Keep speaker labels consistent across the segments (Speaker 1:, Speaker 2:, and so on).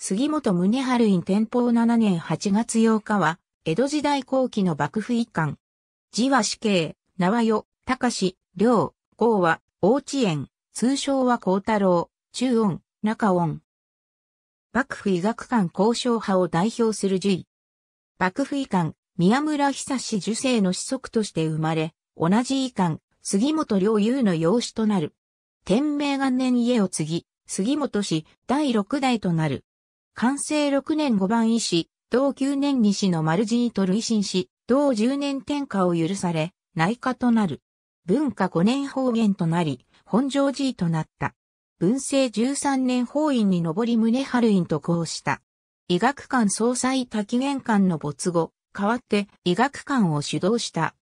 Speaker 1: 杉本宗春院天保7年8月8日は、江戸時代後期の幕府一貫。字は死刑、名はよ、高志、良、号は、大知園、通称は幸太郎、中音、中音。幕府医学館交渉派を代表する樹医。幕府医官、宮村久志受精の子息として生まれ、同じ医官、杉本良友の養子となる。天明元年家を継ぎ、杉本氏第六代となる。完成6年5番医師、同9年に師の丸寺にと累進し、同10年天下を許され、内科となる。文化5年方言となり、本庄寺となった。文政13年法院に上り宗春院と交した。医学館総裁滝玄関の没後、代わって医学館を主導した。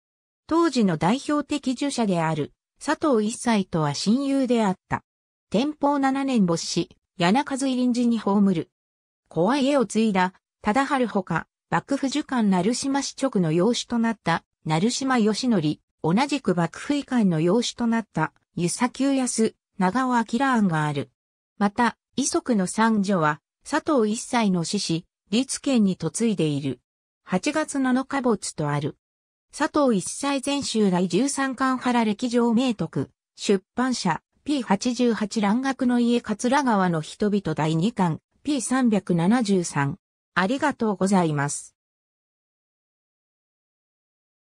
Speaker 1: 当時の代表的受者である佐藤一斎とは親友であった。天保7年没し、柳和入臨時に葬る。怖い絵を継いだ、忠春ほか、幕府主官鳴島市直の養子となった、鳴島義則、同じく幕府遺憾の養子となった、湯佐久康、長尾明案がある。また、遺族の三女は、佐藤一歳の死死、立県に嫁いでいる。8月7日没とある。佐藤一歳全集来13巻原歴上名徳、出版社、P88 蘭学の家桂川の人々第2巻、P373。ありがとうございます。